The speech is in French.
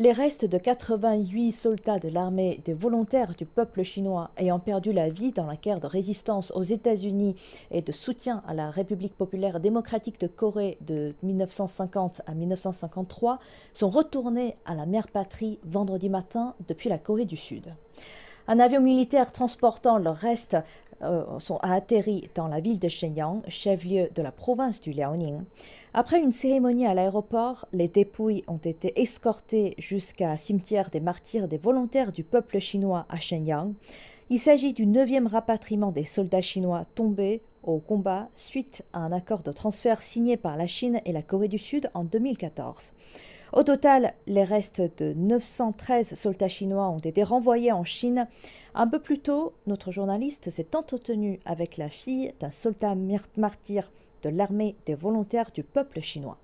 Les restes de 88 soldats de l'armée des volontaires du peuple chinois ayant perdu la vie dans la guerre de résistance aux États-Unis et de soutien à la République populaire démocratique de Corée de 1950 à 1953 sont retournés à la mère patrie vendredi matin depuis la Corée du Sud. Un avion militaire transportant leurs restes euh, sont, a dans la ville de Shenyang, chef-lieu de la province du Liaoning. Après une cérémonie à l'aéroport, les dépouilles ont été escortées jusqu'à cimetière des martyrs des volontaires du peuple chinois à Shenyang. Il s'agit du neuvième rapatriement des soldats chinois tombés au combat suite à un accord de transfert signé par la Chine et la Corée du Sud en 2014. Au total, les restes de 913 soldats chinois ont été renvoyés en Chine. Un peu plus tôt, notre journaliste s'est entretenu avec la fille d'un soldat martyr de l'armée des volontaires du peuple chinois.